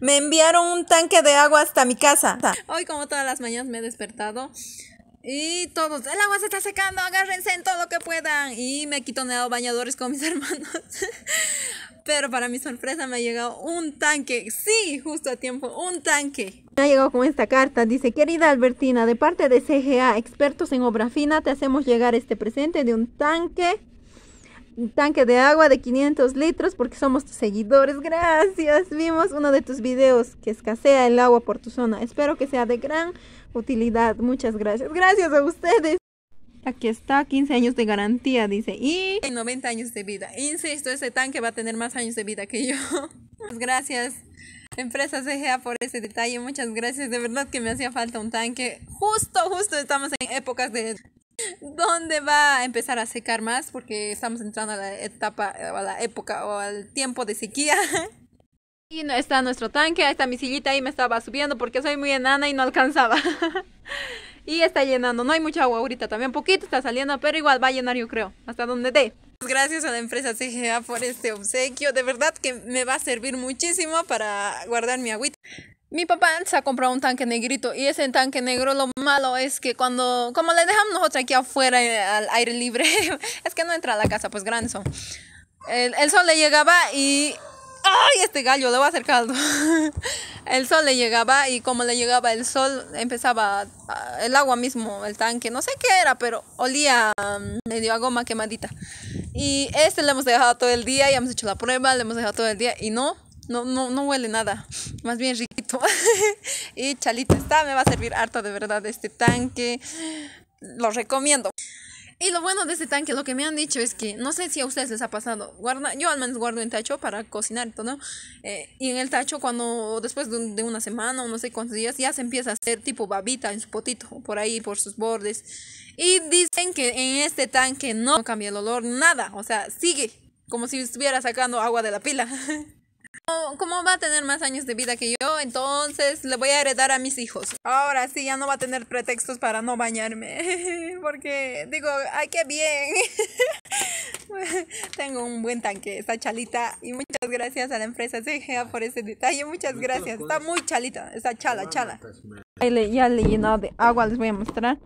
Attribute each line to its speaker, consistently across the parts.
Speaker 1: Me enviaron un tanque de agua hasta mi casa. Hoy, como todas las mañanas, me he despertado. Y todos, el agua se está secando, agárrense en todo lo que puedan. Y me he quitoneado bañadores con mis hermanos. Pero para mi sorpresa me ha llegado un tanque. Sí, justo a tiempo, un tanque. Me ha llegado con esta carta. Dice, querida Albertina, de parte de CGA, expertos en obra fina, te hacemos llegar este presente de un tanque tanque de agua de 500 litros porque somos tus seguidores. Gracias. Vimos uno de tus videos que escasea el agua por tu zona. Espero que sea de gran utilidad. Muchas gracias. Gracias a ustedes. Aquí está, 15 años de garantía, dice. Y 90 años de vida. Insisto, ese tanque va a tener más años de vida que yo. Muchas gracias, empresa CGA, por ese detalle. Muchas gracias. De verdad que me hacía falta un tanque. Justo, justo estamos en épocas de ¿Dónde va a empezar a secar más? Porque estamos entrando a la etapa, o a la época o al tiempo de sequía. Y no está nuestro tanque, ahí está mi sillita ahí me estaba subiendo porque soy muy enana y no alcanzaba. y está llenando, no hay mucha agua ahorita también, poquito está saliendo, pero igual va a llenar yo creo, hasta donde dé. Gracias a la empresa CGA por este obsequio, de verdad que me va a servir muchísimo para guardar mi agüita. Mi papá se ha comprado un tanque negrito y ese tanque negro lo malo es que cuando, como le dejamos nosotros aquí afuera eh, al aire libre, es que no entra a la casa, pues granzo. son. El, sol le llegaba y... ¡Ay, este gallo! Le va a hacer caldo. El sol le llegaba y como le llegaba el sol, empezaba ah, el agua mismo, el tanque, no sé qué era, pero olía mm, medio a goma quemadita. Y este le hemos dejado todo el día, y hemos hecho la prueba, le hemos dejado todo el día y no, no, no, no huele nada. Más bien y chalito está, me va a servir harto de verdad este tanque. Lo recomiendo. Y lo bueno de este tanque, lo que me han dicho es que, no sé si a ustedes les ha pasado, guarda, yo al menos guardo en tacho para cocinar y todo, eh, y en el tacho cuando después de, de, una semana o no sé cuántos días ya se empieza a hacer tipo babita en su potito, por ahí, por sus bordes. Y dicen que en este tanque no cambia el olor, nada, o sea, sigue como si estuviera sacando agua de la pila. ¿Cómo va a tener más años de vida que yo? Entonces le voy a heredar a mis hijos. Ahora sí, ya no va a tener pretextos para no bañarme. Porque digo, ay, qué bien. Tengo un buen tanque, está chalita. Y muchas gracias a la empresa CGA por ese detalle. Muchas gracias. Está muy chalita, está chala, chala. Ya le llenado de agua, les voy a mostrar.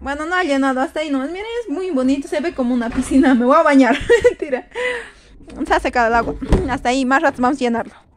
Speaker 1: Bueno, no ha llenado hasta ahí nomás. Miren, es muy bonito, se ve como una piscina. Me voy a bañar. Mentira. Se ha secado el agua. Hasta ahí, más rato vamos a llenarlo.